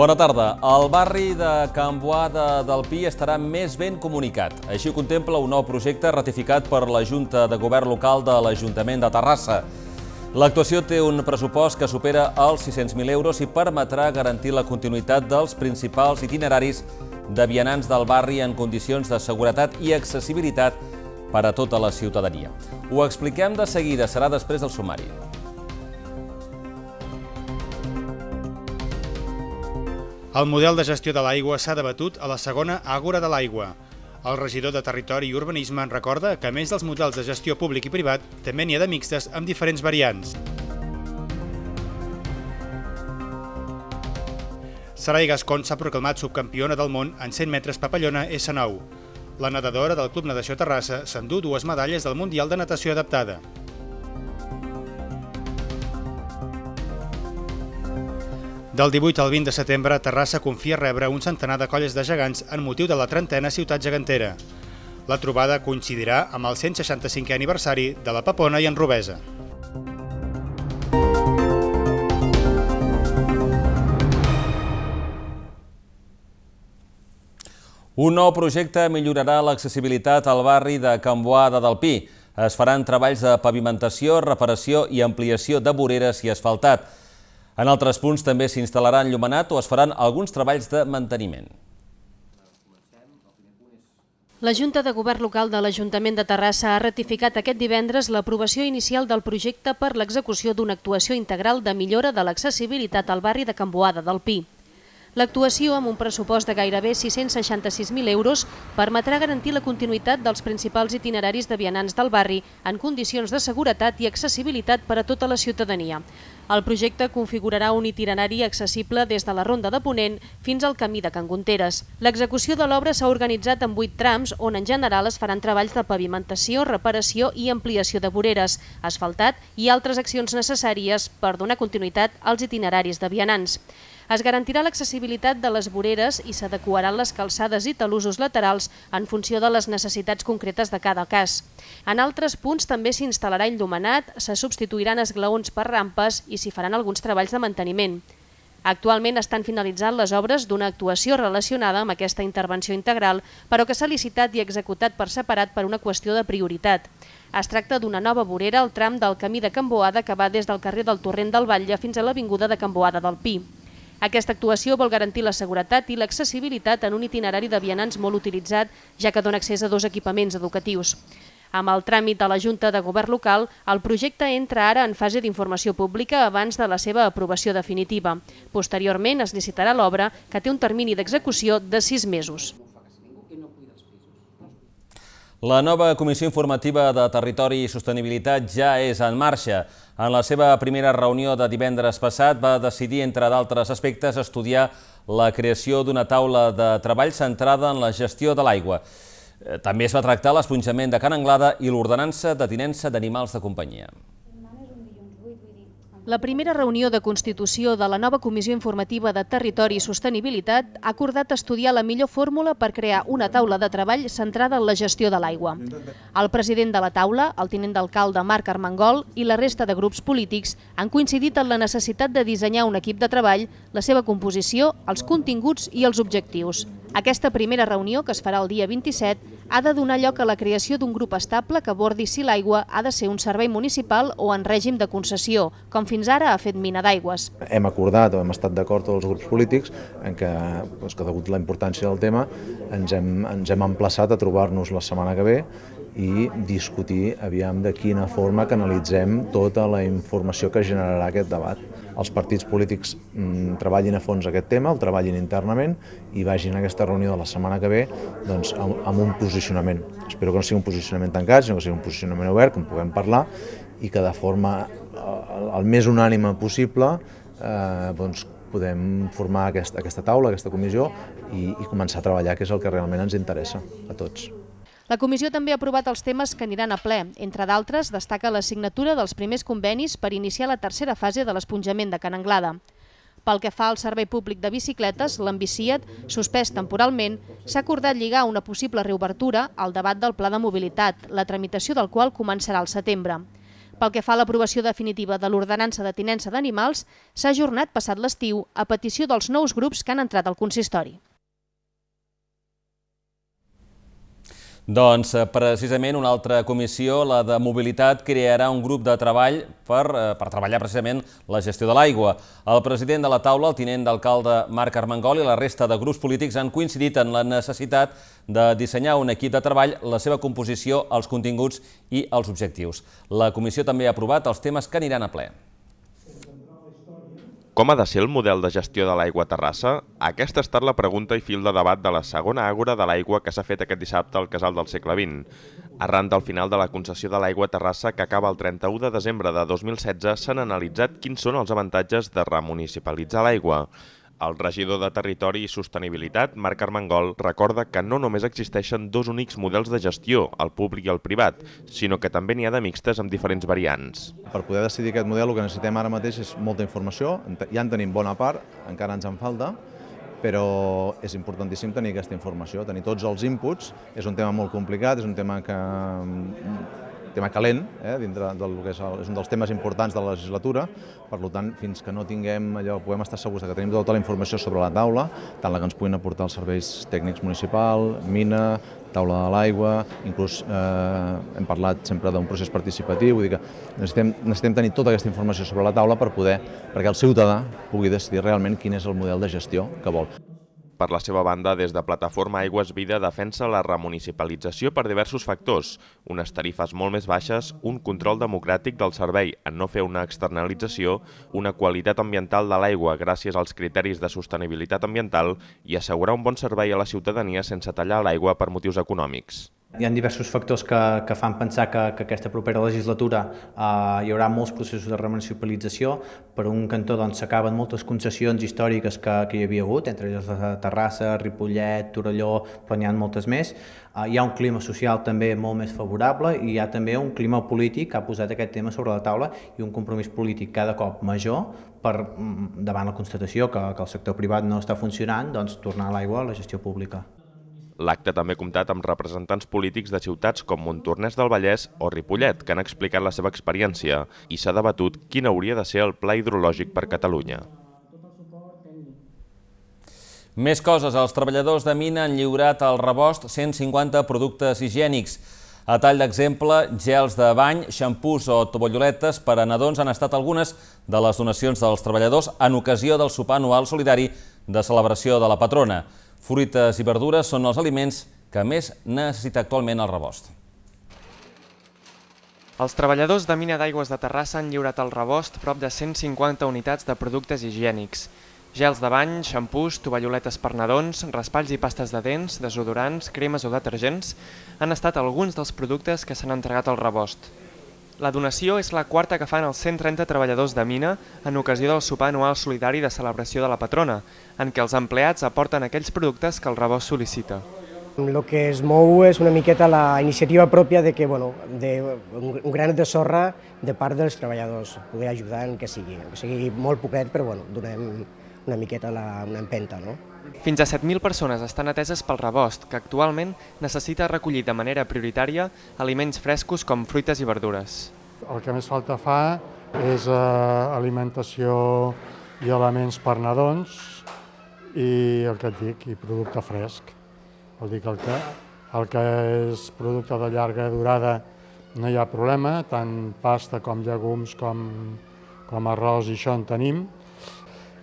Bona tarda. El barri de Can Boada del Pi estarà més ben comunicat. Així ho contempla un nou projecte ratificat per la Junta de Govern Local de l'Ajuntament de Terrassa. L'actuació té un pressupost que supera els 600.000 euros i permetrà garantir la continuïtat dels principals itineraris de vianants del barri en condicions de seguretat i accessibilitat per a tota la ciutadania. Ho expliquem de seguida, serà després del sumari. El model de gestió de l'aigua s'ha debatut a la segona Àgora de l'Aigua. El regidor de Territori i Urbanisme en recorda que a més dels models de gestió públic i privat, també n'hi ha de mixtes amb diferents variants. Sarai Gascon s'ha proclamat subcampiona del món en 100 metres papallona S9. La nedadora del Club Natació Terrassa s'endú dues medalles del Mundial de Natació Adaptada. Del 18 al 20 de setembre, Terrassa confia rebre un centenar de colles de gegants en motiu de la trentena ciutat gegantera. La trobada coincidirà amb el 165è aniversari de la Papona i en Robesa. Un nou projecte millorarà l'accessibilitat al barri de Camboada del Pi. Es faran treballs de pavimentació, reparació i ampliació de voreres i asfaltat. En altres punts també s'instal·larà enllumenat o es faran alguns treballs de manteniment. La Junta de Govern Local de l'Ajuntament de Terrassa ha ratificat aquest divendres l'aprovació inicial del projecte per l'execució d'una actuació integral de millora de l'accessibilitat al barri de Camboada del Pi. L'actuació, amb un pressupost de gairebé 666.000 euros, permetrà garantir la continuïtat dels principals itineraris de vianants del barri en condicions de seguretat i accessibilitat per a tota la ciutadania. El projecte configurarà un itinerari accessible des de la Ronda de Ponent fins al camí de Gunteres. L'execució de l'obra s'ha organitzat en 8 trams, on en general es faran treballs de pavimentació, reparació i ampliació de voreres, asfaltat i altres accions necessàries per donar continuïtat als itineraris de vianants. Es garantirà l'accessibilitat de les voreres i s'adequaran les calçades i talusos laterals en funció de les necessitats concretes de cada cas. En altres punts també s'instal·larà enllumenat, se substituiran esglaons per rampes i s'hi faran alguns treballs de manteniment. Actualment estan finalitzant les obres d'una actuació relacionada amb aquesta intervenció integral, però que s'ha licitat i executat per separat per una qüestió de prioritat. Es tracta d'una nova vorera al tram del camí de Camboada que va des del carrer del Torrent del Batlle fins a l'Avinguda de Camboada del Pi. Aquesta actuació vol garantir la seguretat i l'accessibilitat en un itinerari de vianants molt utilitzat, ja que dona accés a dos equipaments educatius. Amb el tràmit de la Junta de Govern Local, el projecte entra ara en fase d'informació pública abans de la seva aprovació definitiva. Posteriorment es licitarà l'obra, que té un termini d'execució de sis mesos. La nova Comissió Informativa de Territori i Sostenibilitat ja és en marxa. En la seva primera reunió de divendres passat va decidir, entre d'altres aspectes, estudiar la creació d'una taula de treball centrada en la gestió de l'aigua. Eh, també es va tractar l'esponjament de Can Anglada i l'ordenança de tinença d'animals de companyia. La primera reunió de constitució de la nova Comissió Informativa de Territori i Sostenibilitat ha acordat estudiar la millor fórmula per crear una taula de treball centrada en la gestió de l'aigua. El president de la taula, el tinent d'alcalde Marc Armengol i la resta de grups polítics han coincidit en la necessitat de dissenyar un equip de treball, la seva composició, els continguts i els objectius. Aquesta primera reunió, que es farà el dia 27, ha de donar lloc a la creació d'un grup estable que abordi si l'aigua ha de ser un servei municipal o en règim de concessió, com fins ara ha fet Mina d'Aigües. Hem acordat o hem estat d'acord tots els grups polítics en què, doncs, que degut la importància del tema, ens hem, ens hem emplaçat a trobar-nos la setmana que ve i discutir aviam de quina forma canalitzem tota la informació que generarà aquest debat els partits polítics mm, treballin a fons aquest tema, el treballin internament i vagin a aquesta reunió de la setmana que ve doncs, amb, amb un posicionament. Espero que no sigui un posicionament tancat, sinó que sigui un posicionament obert, que en puguem parlar i que de forma eh, el més unànime possible eh, doncs, podem formar aquesta, aquesta taula, aquesta comissió i, i començar a treballar, que és el que realment ens interessa a tots. La comissió també ha aprovat els temes que aniran a ple. Entre d'altres, destaca la signatura dels primers convenis per iniciar la tercera fase de l'esponjament de Can Anglada. Pel que fa al servei públic de bicicletes, l'Ambiciat, suspès temporalment, s'ha acordat lligar una possible reobertura al debat del Pla de Mobilitat, la tramitació del qual començarà al setembre. Pel que fa a l'aprovació definitiva de l'ordenança de tinença d'animals, s'ha ajornat passat l'estiu a petició dels nous grups que han entrat al consistori. Doncs eh, precisament una altra comissió, la de mobilitat, crearà un grup de treball per, eh, per treballar precisament la gestió de l'aigua. El president de la taula, el tinent d'alcalde Marc Armengol i la resta de grups polítics han coincidit en la necessitat de dissenyar un equip de treball, la seva composició, els continguts i els objectius. La comissió també ha aprovat els temes que aniran a ple. Com ha de ser el model de gestió de l'aigua a Terrassa? Aquesta ha estat la pregunta i fil de debat de la segona àgora de l'aigua que s'ha fet aquest dissabte al Casal del segle XX. Arran del final de la concessió de l'aigua a Terrassa, que acaba el 31 de desembre de 2016, s'han analitzat quins són els avantatges de remunicipalitzar l'aigua. El regidor de Territori i Sostenibilitat, Marc Armengol, recorda que no només existeixen dos únics models de gestió, el públic i el privat, sinó que també n'hi ha de mixtes amb diferents variants. Per poder decidir aquest model el que necessitem ara mateix és molta informació, ja en tenim bona part, encara ens en falta, però és importantíssim tenir aquesta informació, tenir tots els inputs, és un tema molt complicat, és un tema que mm, tema calent, eh, dintre del que és, el, és un dels temes importants de la legislatura, per tant, fins que no tinguem allò, podem estar segurs que tenim tota la informació sobre la taula, tant la que ens puguin aportar els serveis tècnics municipal, mina, taula de l'aigua, inclús eh, hem parlat sempre d'un procés participatiu, vull dir que necessitem, necessitem tenir tota aquesta informació sobre la taula per poder, perquè el ciutadà pugui decidir realment quin és el model de gestió que vol. Per la seva banda, des de Plataforma Aigües Vida defensa la remunicipalització per diversos factors, unes tarifes molt més baixes, un control democràtic del servei en no fer una externalització, una qualitat ambiental de l'aigua gràcies als criteris de sostenibilitat ambiental i assegurar un bon servei a la ciutadania sense tallar l'aigua per motius econòmics. Hi ha diversos factors que, que fan pensar que, que aquesta propera legislatura eh, hi haurà molts processos de remunicipalització. Per un cantó doncs, s'acaben doncs, moltes concessions històriques que, que hi havia hagut, entre elles la Terrassa, Ripollet, Torelló, però n'hi ha moltes més. Eh, hi ha un clima social també molt més favorable i hi ha també un clima polític que ha posat aquest tema sobre la taula i un compromís polític cada cop major per, mm, davant la constatació que, que el sector privat no està funcionant, doncs tornar a l'aigua a la gestió pública. L'acte també ha comptat amb representants polítics de ciutats com Montornès del Vallès o Ripollet, que han explicat la seva experiència i s'ha debatut quin hauria de ser el pla hidrològic per Catalunya. Més coses. Els treballadors de mina han lliurat al rebost 150 productes higiènics. A tall d'exemple, gels de bany, xampús o tovalloletes per a nadons han estat algunes de les donacions dels treballadors en ocasió del sopar anual solidari de celebració de la patrona. Fruites i verdures són els aliments que més necessita actualment el rebost. Els treballadors de Mina d'Aigües de Terrassa han lliurat al rebost prop de 150 unitats de productes higiènics. Gels de bany, xampús, tovalloletes per nadons, raspalls i pastes de dents, desodorants, cremes o detergents han estat alguns dels productes que s'han entregat al rebost. La donació és la quarta que fan els 130 treballadors de mina en ocasió del sopar anual solidari de celebració de la patrona, en què els empleats aporten aquells productes que el rebost sol·licita. Lo que es mou és una miqueta la iniciativa pròpia de que, bueno, de un gran de sorra de part dels treballadors, poder ajudar en què sigui, que sigui molt poquet, però bueno, donem una miqueta la, una empenta. No? Fins a 7.000 persones estan ateses pel rebost, que actualment necessita recollir de manera prioritària aliments frescos com fruites i verdures. El que més falta fa és eh, alimentació i elements per nadons i el que et dic, i producte fresc. Vol dir que el que, el que és producte de llarga durada no hi ha problema, tant pasta com llegums com, com arròs i això en tenim,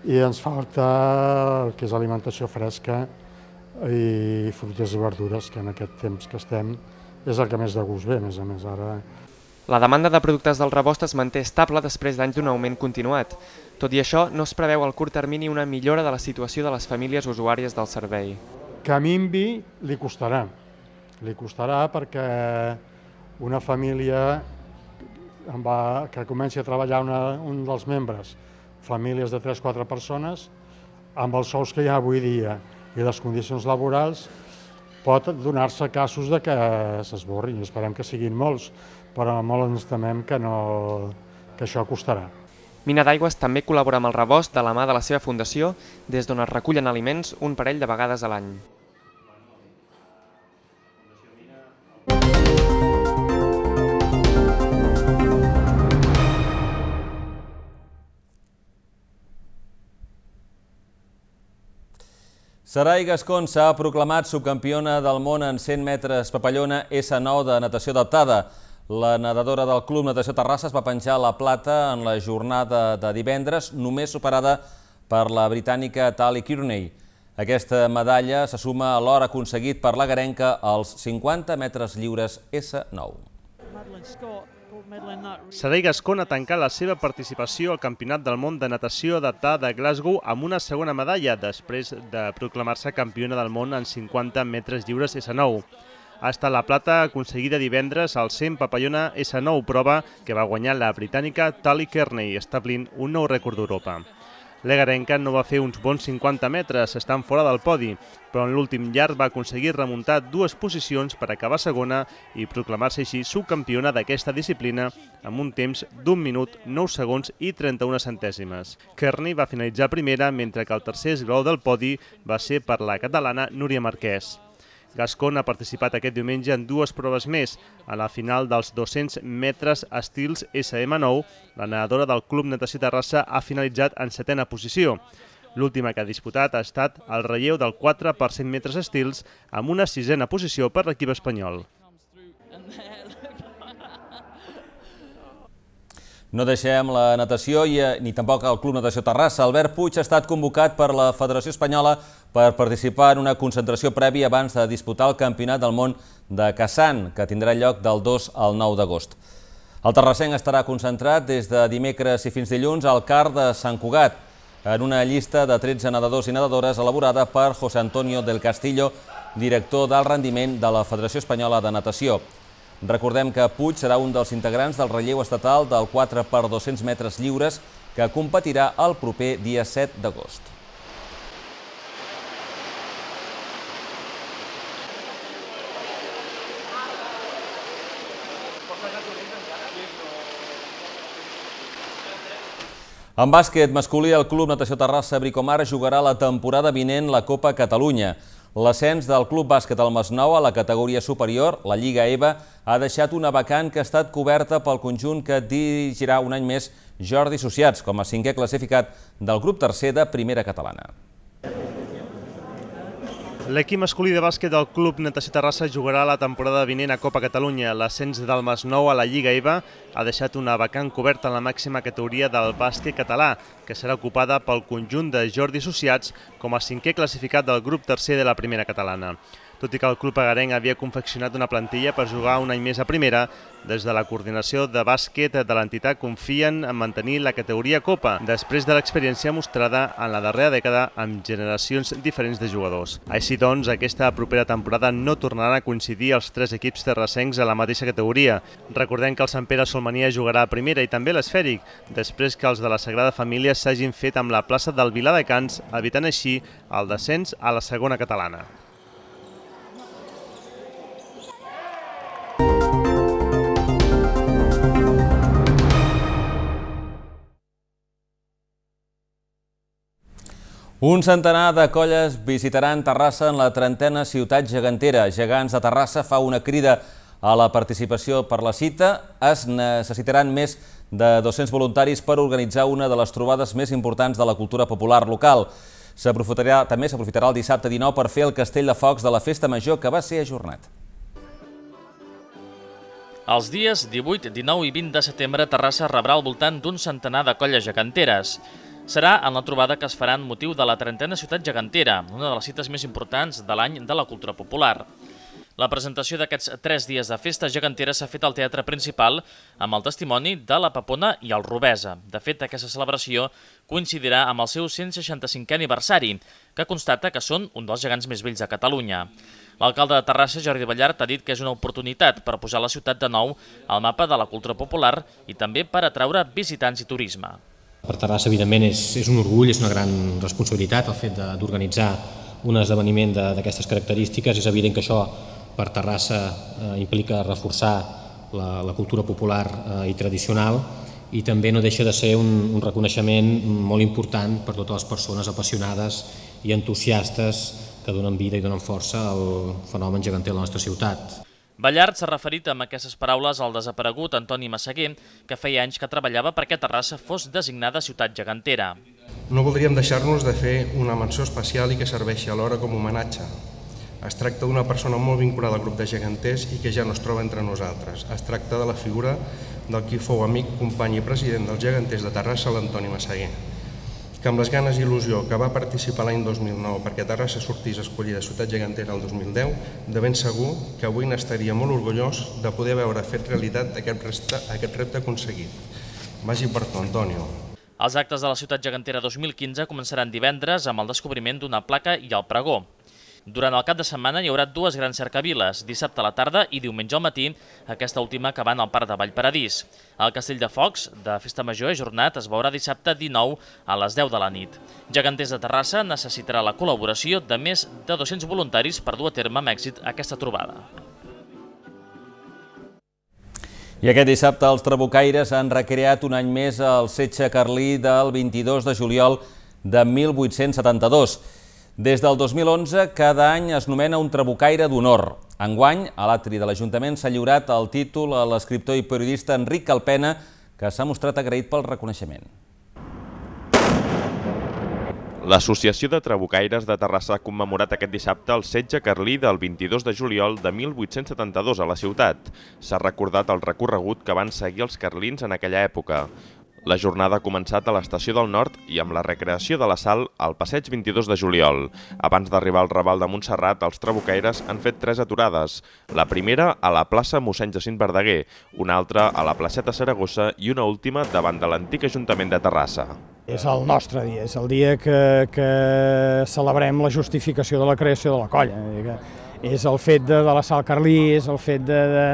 i ens falta el que és alimentació fresca i fruites i verdures, que en aquest temps que estem és el que més de gust ve, a més a més ara. La demanda de productes del rebost es manté estable després d'anys d'un augment continuat. Tot i això, no es preveu al curt termini una millora de la situació de les famílies usuàries del servei. Que a Mimbi li costarà. Li costarà perquè una família va, que comenci a treballar una, un dels membres famílies de 3-4 persones, amb els sous que hi ha avui dia i les condicions laborals, pot donar-se casos de que s'esborrin, esperem que siguin molts, però molt ens temem que, no, que això costarà. Mina d'Aigües també col·labora amb el rebost de la mà de la seva fundació, des d'on es recullen aliments un parell de vegades a l'any. Sarai Gascon s'ha proclamat subcampiona del món en 100 metres papallona S9 de natació adaptada. La nedadora del Club Natació Terrassa es va penjar la plata en la jornada de divendres, només superada per la britànica Tali Kearney. Aquesta medalla se suma a l'hora aconseguit per la Garenca als 50 metres lliures S9. Saray Gascon ha tancat la seva participació al Campionat del Món de Natació adaptada de Glasgow amb una segona medalla després de proclamar-se campiona del món en 50 metres lliures S9. Ha estat la plata aconseguida divendres al 100 papallona S9 prova que va guanyar la britànica Tali Kearney, establint un nou rècord d'Europa. L'Egarenca no va fer uns bons 50 metres, estant fora del podi, però en l'últim llarg va aconseguir remuntar dues posicions per acabar segona i proclamar-se així subcampiona d'aquesta disciplina amb un temps d'un minut, 9 segons i 31 centèsimes. Kearney va finalitzar primera, mentre que el tercer esglaó del podi va ser per la catalana Núria Marquès. Gascon ha participat aquest diumenge en dues proves més. A la final dels 200 metres estils SM9, la nedadora del Club Natació Terrassa ha finalitzat en setena posició. L'última que ha disputat ha estat el relleu del 4 per 100 metres estils amb una sisena posició per l'equip espanyol. No deixem la natació i eh, ni tampoc el Club Natació Terrassa. Albert Puig ha estat convocat per la Federació Espanyola per participar en una concentració prèvia abans de disputar el Campionat del Món de Cassan, que tindrà lloc del 2 al 9 d'agost. El terrassenc estarà concentrat des de dimecres i fins dilluns al CAR de Sant Cugat, en una llista de 13 nedadors i nedadores elaborada per José Antonio del Castillo, director del rendiment de la Federació Espanyola de Natació. Recordem que Puig serà un dels integrants del relleu estatal del 4 per 200 metres lliures que competirà el proper dia 7 d'agost. En bàsquet masculí, el Club Natació Terrassa Bricomar jugarà la temporada vinent la Copa Catalunya. L'ascens del Club Bàsquet al Masnou a la categoria superior, la Lliga EVA, ha deixat una vacant que ha estat coberta pel conjunt que dirigirà un any més Jordi Sociats, com a cinquè classificat del grup tercer de Primera Catalana. L'equip masculí de bàsquet del Club Natació Terrassa jugarà la temporada vinent a Copa Catalunya. L'ascens del Nou a la Lliga EVA ha deixat una vacant coberta en la màxima categoria del bàsquet català, que serà ocupada pel conjunt de Jordi Associats com a cinquè classificat del grup tercer de la primera catalana tot i que el club agarenc havia confeccionat una plantilla per jugar un any més a primera, des de la coordinació de bàsquet de l'entitat confien en mantenir la categoria Copa, després de l'experiència mostrada en la darrera dècada amb generacions diferents de jugadors. Així doncs, aquesta propera temporada no tornaran a coincidir els tres equips terrassencs a la mateixa categoria. Recordem que el Sant Pere Solmania jugarà a primera i també l'esfèric, després que els de la Sagrada Família s'hagin fet amb la plaça del de Cans, evitant així el descens a la segona catalana. Un centenar de colles visitaran Terrassa en la trentena ciutat gegantera. Gegants de Terrassa fa una crida a la participació per la cita. Es necessitaran més de 200 voluntaris per organitzar una de les trobades més importants de la cultura popular local. També s'aprofitarà el dissabte 19 per fer el castell de focs de la Festa Major que va ser ajornat. Els dies 18, 19 i 20 de setembre, Terrassa rebrà al voltant d'un centenar de colles geganteres serà en la trobada que es farà en motiu de la trentena ciutat gegantera, una de les cites més importants de l'any de la cultura popular. La presentació d'aquests tres dies de festa gegantera s'ha fet al Teatre Principal amb el testimoni de la Papona i el Robesa. De fet, aquesta celebració coincidirà amb el seu 165è aniversari, que constata que són un dels gegants més vells de Catalunya. L'alcalde de Terrassa, Jordi Ballart, ha dit que és una oportunitat per posar la ciutat de nou al mapa de la cultura popular i també per atraure visitants i turisme. Per Terrassa, evidentment, és, és un orgull, és una gran responsabilitat el fet d'organitzar un esdeveniment d'aquestes característiques. És evident que això per Terrassa eh, implica reforçar la, la cultura popular eh, i tradicional i també no deixa de ser un, un reconeixement molt important per totes les persones apassionades i entusiastes que donen vida i donen força al fenomen gegantel de la nostra ciutat. Ballard s'ha referit amb aquestes paraules al desaparegut Antoni Massaguer, que feia anys que treballava perquè Terrassa fos designada ciutat gegantera. No voldríem deixar-nos de fer una menció especial i que serveixi alhora com a homenatge. Es tracta d'una persona molt vinculada al grup de geganters i que ja no es troba entre nosaltres. Es tracta de la figura del qui fou amic, company i president dels geganters de Terrassa, l'Antoni Massaguer que amb les ganes i il·lusió que va participar l'any 2009 perquè Terrassa sortís escollida ciutat gegantera el 2010, de ben segur que avui n'estaria molt orgullós de poder veure fet realitat aquest, resta, aquest repte aconseguit. Vagi per tu, Antonio. Els actes de la ciutat gegantera 2015 començaran divendres amb el descobriment d'una placa i el pregó. Durant el cap de setmana hi haurà dues grans cercaviles, dissabte a la tarda i diumenge al matí, aquesta última acabant al Parc de Vallparadís. El Castell de Focs, de Festa Major i Jornat, es veurà dissabte 19 a les 10 de la nit. Geganters de Terrassa necessitarà la col·laboració de més de 200 voluntaris per dur a terme amb èxit aquesta trobada. I aquest dissabte els trabucaires han recreat un any més el setge carlí del 22 de juliol de 1872. Des del 2011, cada any es nomena un trabucaire d'honor. Enguany, a l'atri de l'Ajuntament s'ha lliurat el títol a l'escriptor i periodista Enric Calpena, que s'ha mostrat agraït pel reconeixement. L'Associació de Trabucaires de Terrassa ha commemorat aquest dissabte el setge carlí del 22 de juliol de 1872 a la ciutat. S'ha recordat el recorregut que van seguir els carlins en aquella època. La jornada ha començat a l'Estació del Nord i amb la recreació de la sal al passeig 22 de juliol. Abans d'arribar al Raval de Montserrat, els trabucaires han fet tres aturades. La primera a la plaça Mossèn Jacint Verdaguer, una altra a la placeta Saragossa i una última davant de l'antic Ajuntament de Terrassa. És el nostre dia, és el dia que, que celebrem la justificació de la creació de la colla. És el fet de, de la sal carlí, és el fet de, de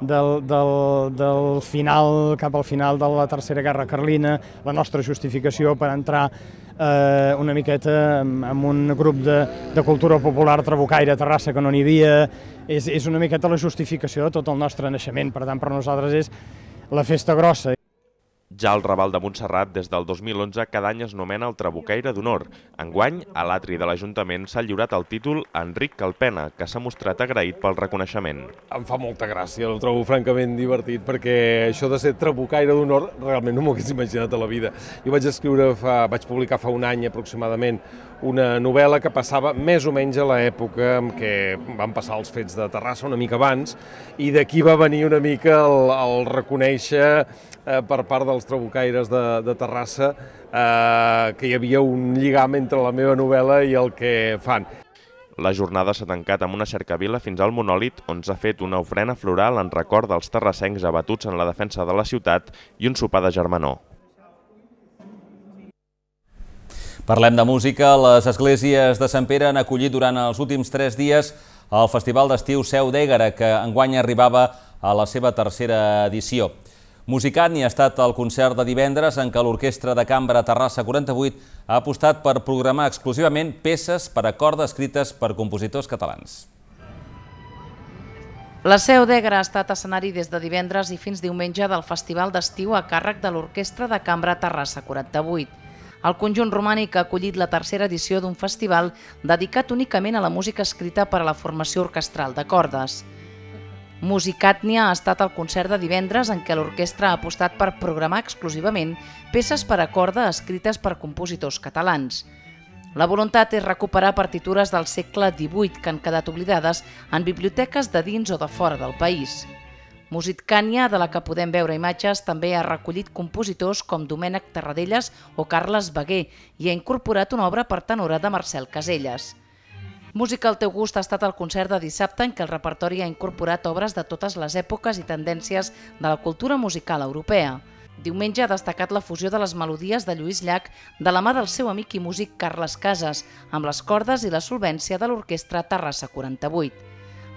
del, del, del final, cap al final de la Tercera Guerra Carlina, la nostra justificació per entrar eh, una miqueta en, en un grup de, de cultura popular trabucaire a Terrassa que no n'hi havia, és, és una miqueta la justificació de tot el nostre naixement, per tant per nosaltres és la festa grossa. Ja al Raval de Montserrat, des del 2011, cada any es nomena el Trabucaire d'Honor. Enguany, a l'atri de l'Ajuntament s'ha lliurat el títol Enric Calpena, que s'ha mostrat agraït pel reconeixement. Em fa molta gràcia, el trobo francament divertit, perquè això de ser Trabucaire d'Honor realment no m'ho hagués imaginat a la vida. Jo vaig escriure, fa, vaig publicar fa un any aproximadament, una novel·la que passava més o menys a l'època en què van passar els fets de Terrassa, una mica abans, i d'aquí va venir una mica el, el reconèixer eh, per part dels trabucaires de, de Terrassa eh, que hi havia un lligam entre la meva novel·la i el que fan. La jornada s'ha tancat amb una cercavila fins al monòlit on s'ha fet una ofrena floral en record dels terrassencs abatuts en la defensa de la ciutat i un sopar de germanor. Parlem de música. Les esglésies de Sant Pere han acollit durant els últims tres dies el Festival d'Estiu Seu d'Ègara, que enguany arribava a la seva tercera edició. Musicat hi ha estat el concert de divendres en què l'Orquestra de Cambra Terrassa 48 ha apostat per programar exclusivament peces per a cordes escrites per compositors catalans. La Seu d'Egra ha estat escenari des de divendres i fins diumenge del Festival d'Estiu a càrrec de l'Orquestra de Cambra Terrassa 48. El conjunt romànic ha acollit la tercera edició d'un festival dedicat únicament a la música escrita per a la formació orquestral de cordes. Musicàtnia ha estat el concert de divendres en què l'orquestra ha apostat per programar exclusivament peces per a corda escrites per compositors catalans. La voluntat és recuperar partitures del segle XVIII que han quedat oblidades en biblioteques de dins o de fora del país. Musitcània, de la que podem veure imatges, també ha recollit compositors com Domènec Tarradellas o Carles Beguer i ha incorporat una obra per tenora de Marcel Caselles. Música al teu gust ha estat el concert de dissabte en què el repertori ha incorporat obres de totes les èpoques i tendències de la cultura musical europea. Diumenge ha destacat la fusió de les melodies de Lluís Llach de la mà del seu amic i músic Carles Casas, amb les cordes i la solvència de l'orquestra Terrassa 48.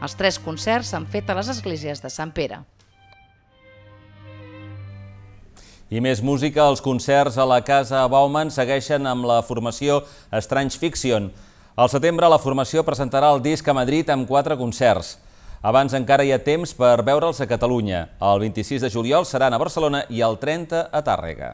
Els tres concerts s'han fet a les esglésies de Sant Pere. I més música, els concerts a la Casa Bauman segueixen amb la formació Strange Fiction. Al setembre, la formació presentarà el disc a Madrid amb quatre concerts. Abans encara hi ha temps per veure'ls a Catalunya. El 26 de juliol seran a Barcelona i el 30 a Tàrrega.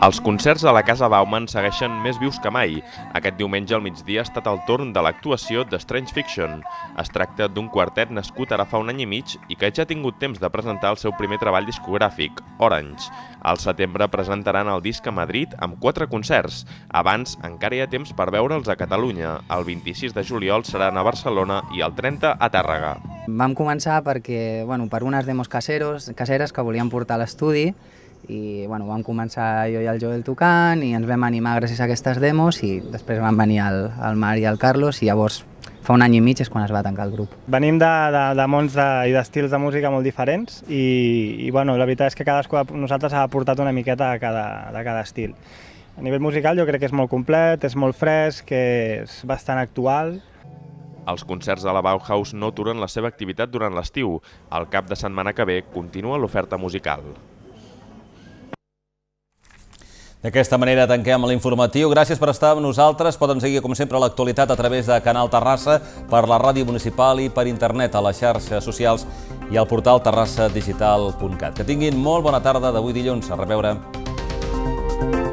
Els concerts a la Casa Bauman segueixen més vius que mai. Aquest diumenge al migdia ha estat el torn de l'actuació de Strange Fiction. Es tracta d'un quartet nascut ara fa un any i mig i que ja ha tingut temps de presentar el seu primer treball discogràfic, Orange. Al setembre presentaran el disc a Madrid amb quatre concerts. Abans encara hi ha temps per veure'ls a Catalunya. El 26 de juliol seran a Barcelona i el 30 a Tàrrega. Vam començar perquè, bueno, per unes demos caseros, caseres que volíem portar a l'estudi i bueno, vam començar jo i el Joel tocant i ens vam animar gràcies a aquestes demos i després van venir el, el Mar i el Carlos i llavors fa un any i mig és quan es va tancar el grup. Venim de, de, de mons de, i d'estils de música molt diferents i, i bueno, la veritat és que cadascú de nosaltres ha aportat una miqueta de cada, de cada estil. A nivell musical jo crec que és molt complet, és molt fresc, que és bastant actual, els concerts de la Bauhaus no aturen la seva activitat durant l'estiu. Al cap de setmana que ve continua l'oferta musical. D'aquesta manera tanquem l'informatiu. Gràcies per estar amb nosaltres. Poden seguir, com sempre, l'actualitat a través de Canal Terrassa, per la ràdio municipal i per internet a les xarxes socials i al portal terrassadigital.cat. Que tinguin molt bona tarda d'avui dilluns. A reveure.